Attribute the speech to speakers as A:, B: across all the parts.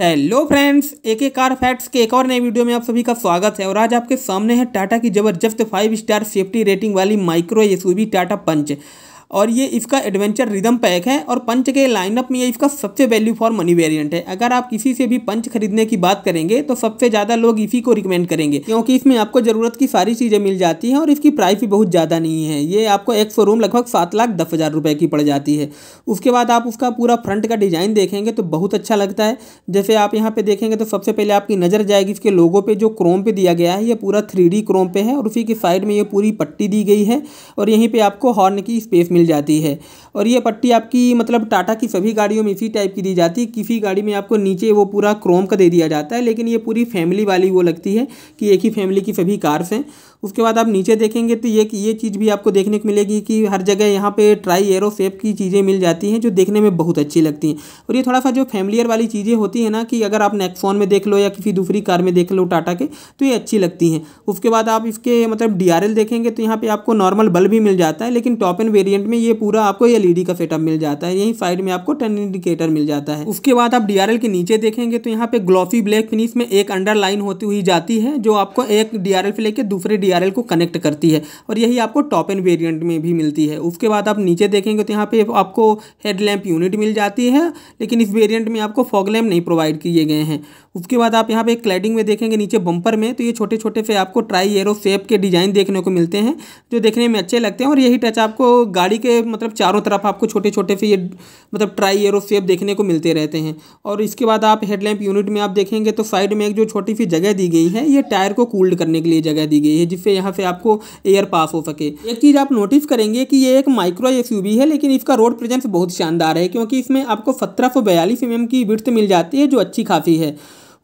A: hello friends AK car facts के एक और नए वीडियो में आप सभी का स्वागत है और आज आपके सामने है टाटा की जबरदस्त फाइव स्टार सेफ्टी रेटिंग वाली माइक्रो एसयूवी टाटा पंच और ये इसका एडवेंचर रिदम पैक है और पंच के लाइनअप में ये इसका सबसे वैल्यू फॉर मनी वेरियंट है अगर आप किसी से भी पंच खरीदने की बात करेंगे तो सबसे ज़्यादा लोग इसी को रिकमेंड करेंगे क्योंकि इसमें आपको ज़रूरत की सारी चीज़ें मिल जाती हैं और इसकी प्राइस भी बहुत ज़्यादा नहीं है ये आपको एक शोरूम लगभग सात लाख दस हज़ार रुपये की पड़ जाती है उसके बाद आप उसका पूरा फ्रंट का डिज़ाइन देखेंगे तो बहुत अच्छा लगता है जैसे आप यहाँ पे देखेंगे तो सबसे पहले आपकी नज़र जाएगी इसके लोगों पे जो क्रोम पे दिया गया है ये पूरा थ्री क्रोम पे है और उसी के साइड में ये पूरी पट्टी दी गई है और यहीं पर आपको हॉर्न की स्पेस मिल जाती है और ये पट्टी आपकी मतलब टाटा की सभी गाड़ियों में इसी टाइप की दी जाती है किसी गाड़ी में आपको नीचे वो पूरा क्रोम का दे दिया जाता है लेकिन ये पूरी फैमिली वाली वो लगती है कि एक ही फैमिली की सभी कार्स हैं उसके बाद आप नीचे देखेंगे तो ये ये चीज़ भी आपको देखने को मिलेगी कि हर जगह यहाँ पे ट्राई एरो सेप की चीज़ें मिल जाती हैं जो देखने में बहुत अच्छी लगती हैं और ये थोड़ा सा जो फैमिलियर वाली चीज़ें होती हैं ना कि अगर आप नेक्सॉन में देख लो या किसी दूसरी कार में देख लो टाटा के तो ये अच्छी लगती हैं उसके बाद आप इसके मतलब डी देखेंगे तो यहाँ पर आपको नॉर्मल बल्ब भी मिल जाता है लेकिन टॉप एंड वेरियंट सेट में ये पूरा आपको एलईडी e का सेटअप मिल जाता है यही साइड में आपको टर्न इंडिकेटर मिल जाता है उसके बाद आप डीआरएल के नीचे देखेंगे तो यहाँ पे ग्लॉफी ब्लैक फिनिश में एक अंडर होती हुई जाती है जो आपको एक डीआरएल पे लेके दूसरे डीआरएल को कनेक्ट करती है और यही आपको टॉप एंड वेरियंट में भी मिलती है उसके बाद आप नीचे देखेंगे तो यहाँ पे आपको हेडलैम्प यूनिट मिल जाती है लेकिन इस वेरियंट में आपको फॉग लैम्प नहीं प्रोवाइड किए गए हैं उसके बाद आप यहाँ पे क्लैडिंग में देखेंगे नीचे बम्पर में तो ये छोटे छोटे से आपको ट्राई एरो शेप के डिज़ाइन देखने को मिलते हैं जो देखने में अच्छे लगते हैं और यही टच आपको गाड़ी के मतलब चारों तरफ आपको छोटे छोटे से ये मतलब ट्राई एरो शेप देखने को मिलते रहते हैं और इसके बाद आप हेडलैम्प यूनिट में आप देखेंगे तो साइड में एक जो छोटी सी जगह दी गई है ये टायर को कूल्ड करने के लिए जगह दी गई है जिससे यहाँ से आपको एयर पास हो सके एक चीज़ आप नोटिस करेंगे कि ये एक माइक्रो एस है लेकिन इसका रोड प्रेजेंस बहुत शानदार है क्योंकि इसमें आपको सत्रह सौ बयालीस एम mm की विर्थ मिल जाती है जो अच्छी खासी है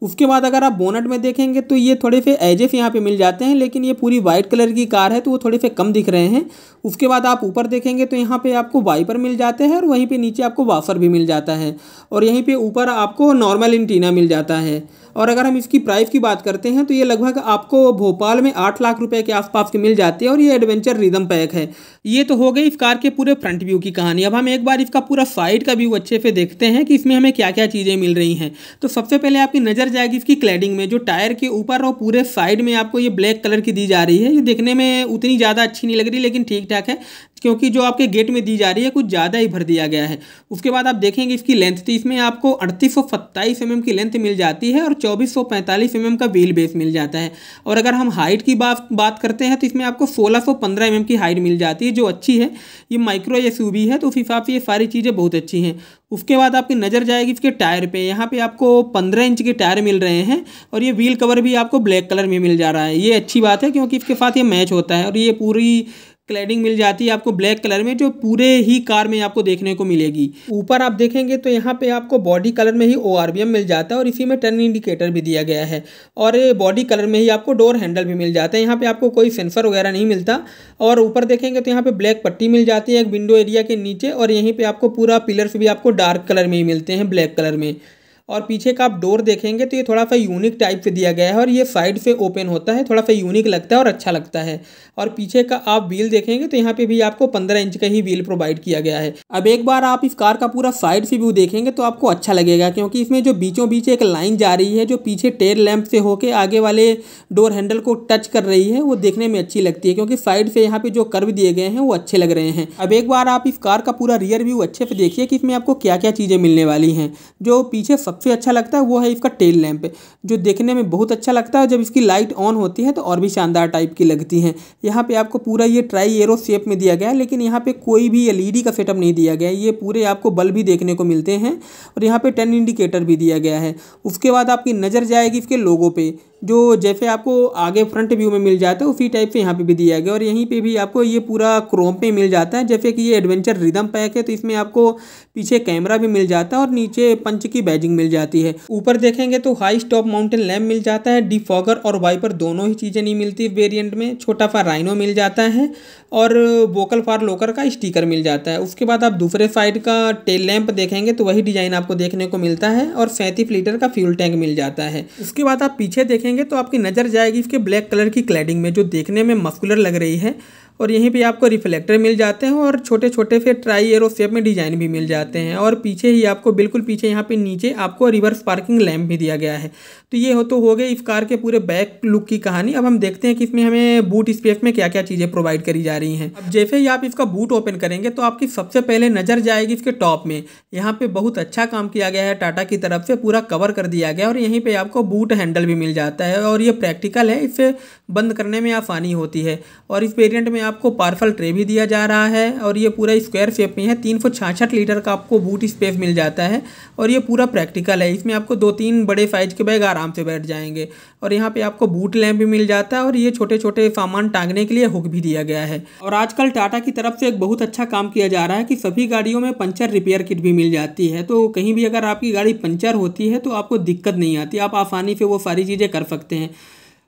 A: उसके बाद अगर आप बोनट में देखेंगे तो ये थोड़े से एजेस यहाँ पे मिल जाते हैं लेकिन ये पूरी वाइट कलर की कार है तो वो थोड़े से कम दिख रहे हैं उसके बाद आप ऊपर देखेंगे तो यहाँ पे आपको वाइपर मिल जाते हैं और वहीं पे नीचे आपको वाफर भी मिल जाता है और यहीं पे ऊपर आपको नॉर्मल इंटीना मिल जाता है और अगर हम इसकी प्राइस की बात करते हैं तो ये लगभग आपको भोपाल में आठ लाख रुपए के आसपास के मिल जाते हैं और ये एडवेंचर रिदम पैक है ये तो हो गई इस कार के पूरे फ्रंट व्यू की कहानी अब हम एक बार इसका पूरा साइड का व्यू अच्छे से देखते हैं कि इसमें हमें क्या क्या चीज़ें मिल रही हैं तो सबसे पहले आपकी नज़र जाएगी इसकी क्लैडिंग में जो टायर के ऊपर और पूरे साइड में आपको ये ब्लैक कलर की दी जा रही है ये देखने में उतनी ज़्यादा अच्छी नहीं लग रही लेकिन ठीक ठाक है क्योंकि जो आपके गेट में दी जा रही है कुछ ज़्यादा ही भर दिया गया है उसके बाद आप देखेंगे इसकी लेंथ तो इसमें आपको अड़तीस सौ सत्ताईस एम mm की लेंथ मिल जाती है और चौबीस सौ पैंतालीस एम mm का व्हील बेस मिल जाता है और अगर हम हाइट की बात बात करते हैं तो इसमें आपको सोलह सौ पंद्रह एम mm की हाइट मिल जाती है जो अच्छी है ये माइक्रो एस है तो उस हिसाब से ये सारी चीज़ें बहुत अच्छी हैं उसके बाद आपकी नज़र जाएगी इसके टायर पे यहाँ पे आपको 15 इंच के टायर मिल रहे हैं और ये व्हील कवर भी आपको ब्लैक कलर में मिल जा रहा है ये अच्छी बात है क्योंकि इसके साथ ये मैच होता है और ये पूरी क्लैडिंग मिल जाती है आपको ब्लैक कलर में जो पूरे ही कार में आपको देखने को मिलेगी ऊपर आप देखेंगे तो यहाँ पे आपको बॉडी कलर में ही ओ मिल जाता है और इसी में टर्न इंडिकेटर भी दिया गया है और बॉडी कलर में ही आपको डोर हैंडल भी मिल जाता है यहाँ पे आपको कोई सेंसर वगैरह नहीं मिलता और ऊपर देखेंगे तो यहाँ पर ब्लैक पट्टी मिल जाती है एक विंडो एरिया के नीचे और यहीं पर आपको पूरा पिलर्स भी आपको डार्क कलर में ही मिलते हैं ब्लैक कलर में और पीछे का आप डोर देखेंगे तो ये थोड़ा सा यूनिक टाइप से दिया गया है और ये साइड से ओपन होता है थोड़ा सा यूनिक लगता है और अच्छा लगता है और पीछे का आप व्हील देखेंगे तो यहाँ पे भी आपको पंद्रह इंच का ही व्हील प्रोवाइड किया गया है अब एक बार आप इस कार का पूरा साइड से व्यू देखेंगे तो आपको अच्छा लगेगा क्योंकि इसमें जो बीचों बीच एक लाइन जा रही है जो पीछे टेर लैम्प से होके आगे वाले डोर हैंडल को टच कर रही है वो देखने में अच्छी लगती है क्योंकि साइड से यहाँ पे जो कर्व दिए गए हैं वो अच्छे लग रहे हैं अब एक बार आप इस कार का पूरा रियर व्यू अच्छे से देखिए कि इसमें आपको क्या क्या चीज़ें मिलने वाली हैं जो पीछे सबसे सबसे अच्छा लगता है वो है इसका टेल लैंप जो देखने में बहुत अच्छा लगता है जब इसकी लाइट ऑन होती है तो और भी शानदार टाइप की लगती हैं यहाँ पे आपको पूरा ये ट्राई एरो शेप में दिया गया है लेकिन यहाँ पे कोई भी एल का सेटअप नहीं दिया गया है ये पूरे आपको बल्ब भी देखने को मिलते हैं और यहाँ पर टेन इंडिकेटर भी दिया गया है उसके बाद आपकी नज़र जाएगी इसके लोगों पर जो जैसे आपको आगे फ्रंट व्यू में मिल जाता है उसी टाइप से यहाँ पे भी दिया गया और यहीं पे भी आपको ये पूरा क्रोम पे मिल जाता है जैसे कि ये एडवेंचर रिदम पैक है तो इसमें आपको पीछे कैमरा भी मिल जाता है और नीचे पंच की बैजिंग मिल जाती है ऊपर देखेंगे तो हाई स्टॉप माउंटेन लैम्प मिल जाता है डिफॉगर और वाइपर दोनों ही चीज़ें नहीं मिलती वेरियंट में छोटा सा राइनो मिल जाता है और वोकल फॉर लोकर का स्टीकर मिल जाता है उसके बाद आप दूसरे साइड का टेल लैम्प देखेंगे तो वही डिजाइन आपको देखने को मिलता है और सैंतीस लीटर का फ्यूल टैंक मिल जाता है उसके बाद आप पीछे देखेंगे करेंगे तो आपकी नज़र जाएगी इसके ब्लैक कलर की क्लैडिंग में जो देखने में मस्कुलर लग रही है और यहीं पे आपको रिफ्लेक्टर मिल जाते हैं और छोटे छोटे फिर ट्राई एरो शेप में डिजाइन भी मिल जाते हैं और पीछे ही आपको बिल्कुल पीछे यहाँ पे नीचे आपको रिवर्स पार्किंग लैम्प भी दिया गया है तो ये हो तो हो गई इस कार के पूरे बैक लुक की कहानी अब हम देखते हैं कि इसमें हमें बूट स्पेस में क्या क्या चीज़ें प्रोवाइड करी जा रही हैं अब जैसे ही आप इसका बूट ओपन करेंगे तो आपकी सबसे पहले नज़र जाएगी इसके टॉप में यहाँ पर बहुत अच्छा काम किया गया है टाटा की तरफ से पूरा कवर कर दिया गया और यहीं पर आपको बूट हैंडल भी मिल जाता है और ये प्रैक्टिकल है इसे बंद करने में आसानी होती है और इस वेरियंट में आपको पार्सल ट्रे भी दिया जा रहा है और ये पूरा स्क्वायर शेप में है तीन सौ लीटर का आपको बूट स्पेस मिल जाता है और ये पूरा प्रैक्टिकल है इसमें आपको दो तीन बड़े साइज के बैग आराम से बैठ जाएंगे और यहाँ पे आपको बूट लैम्प भी मिल जाता है और ये छोटे छोटे सामान टांगने के लिए हुक भी दिया गया है और आजकल टाटा की तरफ से एक बहुत अच्छा काम किया जा रहा है कि सभी गाड़ियों में पंचर रिपेयर किट भी मिल जाती है तो कहीं भी अगर आपकी गाड़ी पंचर होती है तो आपको दिक्कत नहीं आती आप आसानी से वो सारी चीज़ें कर सकते हैं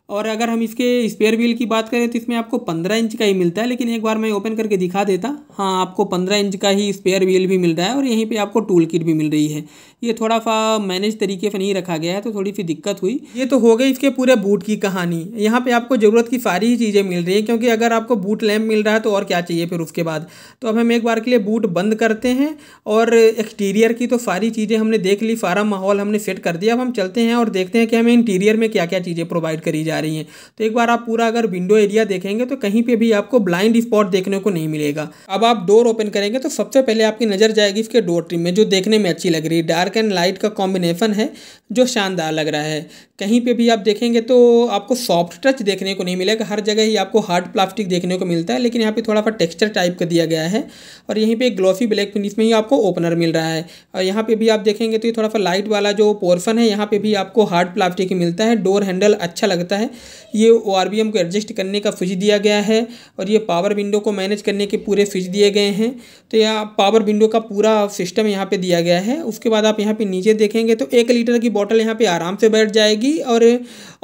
A: और अगर हम इसके स्पेयर व्हील की बात करें तो इसमें आपको पंद्रह इंच का ही मिलता है लेकिन एक बार मैं ओपन करके दिखा देता हाँ आपको पंद्रह इंच का ही स्पेयर व्हील भी मिल रहा है और यहीं पे आपको टूल किट भी मिल रही है ये थोड़ा सा मैनेज तरीके से नहीं रखा गया है तो थोड़ी सी दिक्कत हुई ये तो हो गई इसके पूरे बूट की कहानी यहाँ पर आपको ज़रूरत की सारी ही चीज़ें मिल रही है क्योंकि अगर आपको बूट लैम्प मिल रहा है तो और क्या चाहिए फिर उसके बाद तो अब हम एक बार के लिए बूट बंद करते हैं और एक्सटीरियर की तो सारी चीज़ें हमने देख ली सारा माहौल हमने सेट कर दिया अब हम चलते हैं और देखते हैं कि हमें इंटीरियर में क्या क्या चीज़ें प्रोवाइड करी जाए आ रही हैं तो एक बार आप पूरा अगर विंडो एरिया देखेंगे तो कहीं पर भी आपको ब्लाइंड स्पॉट देखने को नहीं मिलेगा अब आप डोर ओपन करेंगे तो सबसे पहले आपकी नज़र जाएगी इसके डोर ट्रिम में जो देखने में अच्छी लग रही है डार्क एंड लाइट का कॉम्बिनेशन है जो शानदार लग रहा है कहीं पे भी आप देखेंगे तो आपको सॉफ्ट टच देखने को नहीं मिलेगा हर जगह ही आपको हार्ड प्लास्टिक देखने को मिलता है लेकिन यहाँ पे थोड़ा सा टेक्सचर टाइप का दिया गया है और यहीं पे ग्लॉसी ब्लैक फिनिश में ही आपको ओपनर मिल रहा है और यहाँ पे भी आप देखेंगे तो ये थोड़ा सा लाइट वाला जो पोर्सन है यहाँ पर भी आपको हार्ड प्लास्टिक ही मिलता है डोर हैंडल अच्छा लगता है ये ओ को एडजस्ट करने का फ्रिज दिया गया है और ये पावर विंडो को मैनेज करने के पूरे फ्रिज दिए गए हैं तो यह पावर विंडो का पूरा सिस्टम यहाँ पर दिया गया है उसके बाद आप यहाँ पर नीचे देखेंगे तो एक लीटर की बॉटल यहाँ पर आराम से बैठ जाएगी मिलेगी और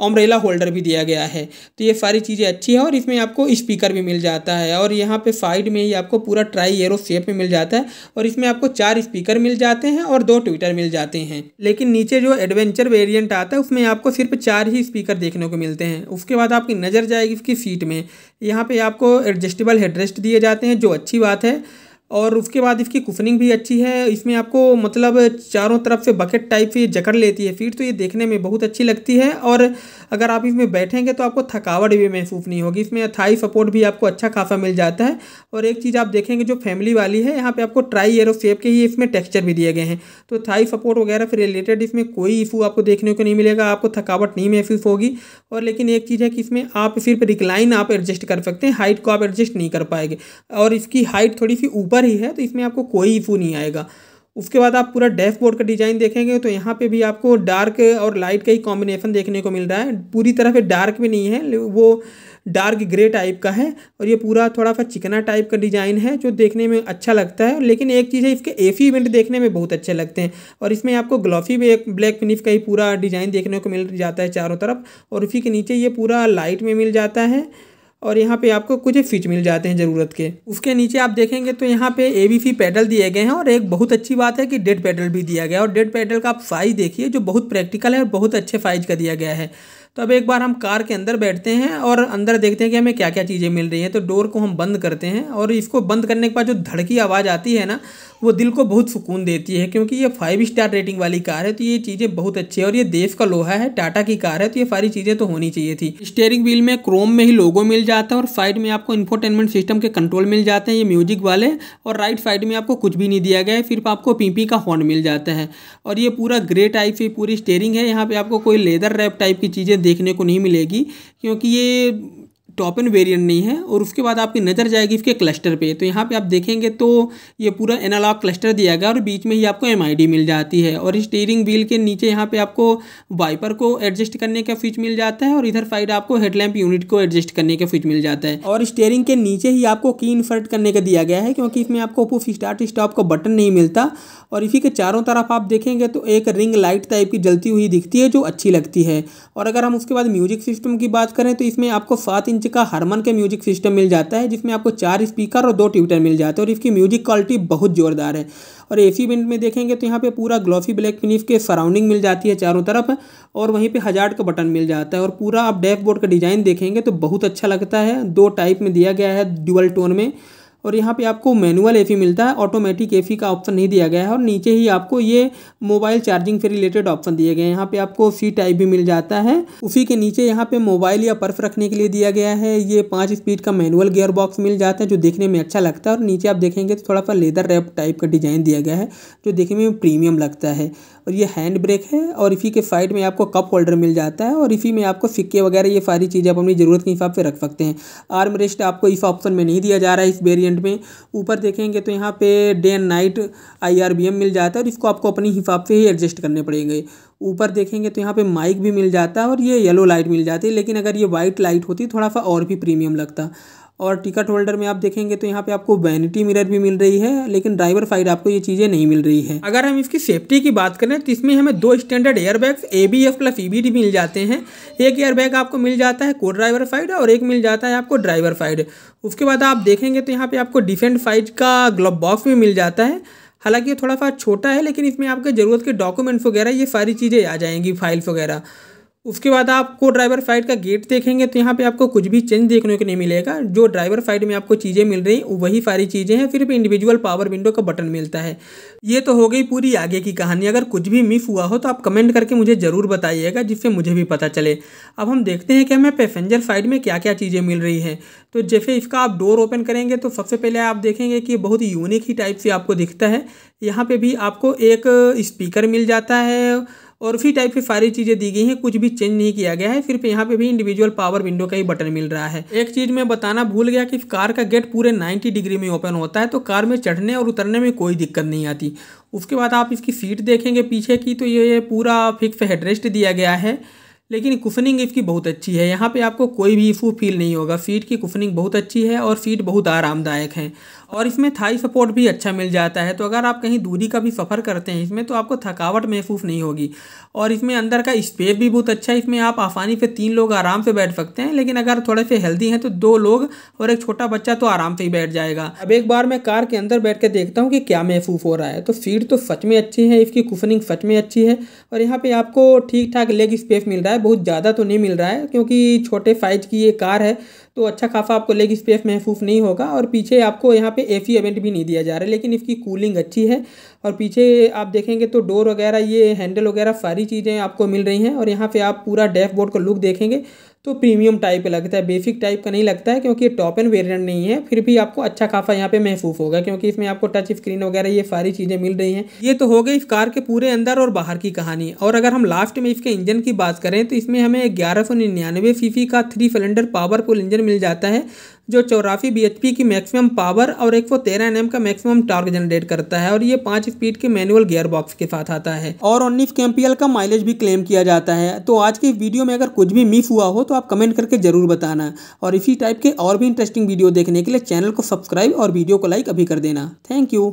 A: अम्ब्रेला होल्डर भी दिया गया है तो ये सारी चीज़ें अच्छी है और इसमें आपको स्पीकर भी मिल जाता है और यहाँ पे साइड में ही आपको पूरा ट्राई एरो शेप में मिल जाता है और इसमें आपको चार स्पीकर मिल जाते हैं और दो ट्विटर मिल जाते हैं लेकिन नीचे जो एडवेंचर वेरियंट आता है उसमें आपको सिर्फ चार ही स्पीकर देखने को मिलते हैं उसके बाद आपकी नज़र जाएगी इसकी सीट में यहाँ पर आपको एडजस्टेबल हेडरेस्ट दिए जाते हैं जो अच्छी बात है और उसके बाद इसकी कुशनिंग भी अच्छी है इसमें आपको मतलब चारों तरफ से बकेट टाइप से जकड़ लेती है सीट तो ये देखने में बहुत अच्छी लगती है और अगर आप इसमें बैठेंगे तो आपको थकावट भी महसूस नहीं होगी इसमें थाई सपोर्ट भी आपको अच्छा खासा मिल जाता है और एक चीज़ आप देखेंगे जो फैमिली वाली है यहाँ पर आपको ट्राई एरो सेप के ही इसमें टेक्स्चर भी दिए गए हैं तो थाई सपोर्ट वगैरह से रिलेटेड इसमें कोई इशू आपको देखने को नहीं मिलेगा आपको थकावट नहीं महसूस होगी और लेकिन एक चीज़ है कि इसमें आप सिर्फ रिक्लाइन आप एडजस्ट कर सकते हैं हाइट को आप एडजस्ट नहीं कर पाएंगे और इसकी हाइट थोड़ी सी ऊपर अंदर ही है तो इसमें आपको कोई इशू नहीं आएगा उसके बाद आप पूरा डैशबोर्ड का डिज़ाइन देखेंगे तो यहाँ पे भी आपको डार्क और लाइट का ही कॉम्बिनेशन देखने को मिल रहा है पूरी तरह से डार्क भी नहीं है वो डार्क ग्रे टाइप का है और ये पूरा थोड़ा सा चिकना टाइप का डिज़ाइन है जो देखने में अच्छा लगता है लेकिन एक चीज़ है इसके सी इवेंट देखने में बहुत अच्छे लगते हैं और इसमें आपको ग्लॉफी भी एक ब्लैक फिनिश का ही पूरा डिज़ाइन देखने को मिल जाता है चारों तरफ और उसी के नीचे ये पूरा लाइट में मिल जाता है और यहाँ पे आपको कुछ फिच मिल जाते हैं ज़रूरत के उसके नीचे आप देखेंगे तो यहाँ पे ए बी पैडल दिए गए हैं और एक बहुत अच्छी बात है कि डेड पैडल भी दिया गया और डेड पैडल का आप साइज़ देखिए जो बहुत प्रैक्टिकल है और बहुत अच्छे साइज़ का दिया गया है तो अब एक बार हम कार के अंदर बैठते हैं और अंदर देखते हैं कि हमें क्या क्या चीज़ें मिल रही हैं तो डोर को हम बंद करते हैं और इसको बंद करने के बाद जो धड़की आवाज़ आती है ना वो दिल को बहुत सुकून देती है क्योंकि ये फाइव स्टार रेटिंग वाली कार है तो ये चीज़ें बहुत अच्छी है और ये देश का लोहा है टाटा की कार है तो ये सारी चीज़ें तो होनी चाहिए थी स्टेयरिंग व्हील में क्रोम में ही लोगो मिल जाता है और साइड में आपको इन्फोटेनमेंट सिस्टम के कंट्रोल मिल जाते हैं ये म्यूजिक वाले और राइट साइड में आपको कुछ भी नहीं दिया गया है सिर्फ आपको पीपी का हॉर्न मिल जाता है और ये पूरा ग्रे टाइप की पूरी स्टेयरिंग है यहाँ पर आपको कोई लेदर रैप टाइप की चीज़ें देखने को नहीं मिलेगी क्योंकि ये टॉपन वेरिएंट नहीं है और उसके बाद आपकी नज़र जाएगी इसके क्लस्टर पे तो यहाँ पे आप देखेंगे तो ये पूरा एनालॉग क्लस्टर दिया गया और बीच में ही आपको एम मिल जाती है और स्टीयरिंग व्हील के नीचे यहाँ पे आपको वाइपर को एडजस्ट करने का स्विच मिल जाता है और इधर साइड आपको हेडलैम्प यूनिट को एडजस्ट करने का स्विच मिल जाता है और स्टेयरिंग के नीचे ही आपको की इन्फर्ट करने का दिया गया है क्योंकि इसमें आपको पुफ स्टार्ट स्टॉप का बटन नहीं मिलता और इसी के चारों तरफ आप देखेंगे तो एक रिंग लाइट टाइप की जलती हुई दिखती है जो अच्छी लगती है और अगर हम उसके बाद म्यूजिक सिस्टम की बात करें तो इसमें आपको सात इंच इंच का हारमन के म्यूजिक सिस्टम मिल जाता है जिसमें आपको चार स्पीकर और दो ट्यूटर मिल जाते हैं और इसकी म्यूजिक क्वालिटी बहुत जोरदार है और ए सी में देखेंगे तो यहाँ पे पूरा ग्लोफी ब्लैक फिनिश के सराउंडिंग मिल जाती है चारों तरफ और वहीं पे हजार्ड का बटन मिल जाता है और पूरा आप डैशबोर्ड का डिज़ाइन देखेंगे तो बहुत अच्छा लगता है दो टाइप में दिया गया है डुअल टोन में और यहाँ पे आपको मैनुअल एफ़ी मिलता है ऑटोमेटिक एफ़ी का ऑप्शन नहीं दिया गया है और नीचे ही आपको ये मोबाइल चार्जिंग से रिलेटेड ऑप्शन दिए गए हैं यहाँ पे आपको सी टाइप भी मिल जाता है उसी के नीचे यहाँ पे मोबाइल या पर्स रखने के लिए दिया गया है ये पाँच स्पीड का मैनुअल गियर बॉक्स मिल जाता है जो देखने में अच्छा लगता है और नीचे आप देखेंगे तो थोड़ा सा लेदर रैप टाइप का डिज़ाइन दिया गया है जो देखने में प्रीमियम लगता है और ये हैंड ब्रेक है और इफ़ी के साइड में आपको कप होल्डर मिल जाता है और इफ़ी में आपको सिक्के वगैरह ये सारी चीज़ें आप अपनी ज़रूरत के हिसाब से रख सकते हैं आर्म रेस्ट आपको इस ऑप्शन में नहीं दिया जा रहा है इस वेरियंट में ऊपर देखेंगे तो यहाँ पे डे एंड नाइट आई मिल जाता है और इसको आपको अपने हिसाब से ही एडजस्ट करने पड़ेंगे ऊपर देखेंगे तो यहाँ पे माइक भी मिल जाता है और ये येलो लाइट मिल जाती है लेकिन अगर ये वाइट लाइट होती थोड़ा सा और भी प्रीमियम लगता और टिकट होल्डर में आप देखेंगे तो यहाँ पे आपको वैनिटी मिरर भी मिल रही है लेकिन ड्राइवर साइड आपको ये चीज़ें नहीं मिल रही है अगर हम इसकी सेफ्टी की बात करें तो इसमें हमें दो standard airbags A B S plus E B D मिल जाते हैं एक एयरबैग आपको मिल जाता है को ड्राइवर साइड और एक मिल जाता है आपको ड्राइवर साइड उसके बाद आप देखेंगे तो यहाँ पर आपको डिफेंट साइड का ग्लब बॉक्स भी मिल जाता है हालांकि ये थोड़ा सा छोटा है लेकिन इसमें आपके ज़रूरत के डॉक्यूमेंट्स वगैरह ये सारी चीज़ें आ जाएंगी फाइल्स वगैरह उसके बाद आप को ड्राइवर साइड का गेट देखेंगे तो यहाँ पे आपको कुछ भी चेंज देखने को नहीं मिलेगा जो ड्राइवर साइड में आपको चीज़ें मिल रही वही सारी चीज़ें हैं फिर भी इंडिविजुअल पावर विंडो का बटन मिलता है ये तो हो गई पूरी आगे की कहानी अगर कुछ भी मिस हुआ हो तो आप कमेंट करके मुझे ज़रूर बताइएगा जिससे मुझे भी पता चले अब हम देखते हैं कि हमें पैसेंजर साइड में क्या क्या चीज़ें मिल रही हैं तो जैसे इसका आप डोर ओपन करेंगे तो सबसे पहले आप देखेंगे कि बहुत यूनिक ही टाइप से आपको दिखता है यहाँ पर भी आपको एक स्पीकर मिल जाता है और उसी टाइप की सारी चीज़ें दी गई हैं कुछ भी चेंज नहीं किया गया है सिर्फ यहाँ पे भी इंडिविजुअल पावर विंडो का ही बटन मिल रहा है एक चीज़ मैं बताना भूल गया कि कार का गेट पूरे 90 डिग्री में ओपन होता है तो कार में चढ़ने और उतरने में कोई दिक्कत नहीं आती उसके बाद आप इसकी सीट देखेंगे पीछे की तो ये पूरा फिक्स हेडरेस्ट दिया गया है लेकिन कुफनिंग इसकी बहुत अच्छी है यहाँ पे आपको कोई भी इशू फील नहीं होगा सीट की कुफनिंग बहुत अच्छी है और सीट बहुत आरामदायक है और इसमें थाई सपोर्ट भी अच्छा मिल जाता है तो अगर आप कहीं दूरी का भी सफ़र करते हैं इसमें तो आपको थकावट महसूस नहीं होगी और इसमें अंदर का स्पेस भी बहुत अच्छा है इसमें आप आसानी से तीन लोग आराम से बैठ सकते हैं लेकिन अगर थोड़े से हेल्दी हैं तो दो लोग और एक छोटा बच्चा तो आराम से ही बैठ जाएगा अब एक बार मैं कार के अंदर बैठ कर देखता हूँ कि क्या महसूस हो रहा है तो सीट तो सच में अच्छी है इसकी कुफनिंग सच में अच्छी है और यहाँ पर आपको ठीक ठाक लेग स्पेस मिल रहा है बहुत ज़्यादा तो नहीं मिल रहा है क्योंकि छोटे साइज की ये कार है तो अच्छा खासा आपको लेग स्पेस महसूस नहीं होगा और पीछे आपको यहाँ पे एसी इवेंट भी नहीं दिया जा रहा है लेकिन इसकी कूलिंग अच्छी है और पीछे आप देखेंगे तो डोर वगैरह ये हैंडल वगैरह सारी चीज़ें आपको मिल रही हैं और यहाँ पर आप पूरा डैशबोर्ड का लुक देखेंगे तो प्रीमियम टाइप का लगता है बेसिक टाइप का नहीं लगता है क्योंकि ये टॉप एंड वेरिएंट नहीं है फिर भी आपको अच्छा खासा यहाँ पे महसूस होगा क्योंकि इसमें आपको टच स्क्रीन वगैरह ये सारी चीज़ें मिल रही हैं ये तो हो गई इस कार के पूरे अंदर और बाहर की कहानी और अगर हम लास्ट में इसके इंजन की बात करें तो इसमें हमें ग्यारह सौ निन्यानवे का थ्री सिलेंडर पावरफुल इंजन मिल जाता है जो चौरासी बी की मैक्सिमम पावर और एक सौ का मैक्सिमम टॉर्क जनरेट करता है और ये पाँच स्पीड के मैनुअल गियर बॉक्स के साथ आता है और उन्नीस के का माइलेज भी क्लेम किया जाता है तो आज के वीडियो में अगर कुछ भी मिस हुआ हो तो आप कमेंट करके जरूर बताना और इसी टाइप के और भी इंटरेस्टिंग वीडियो देखने के लिए चैनल को सब्सक्राइब और वीडियो को लाइक अभी कर देना थैंक यू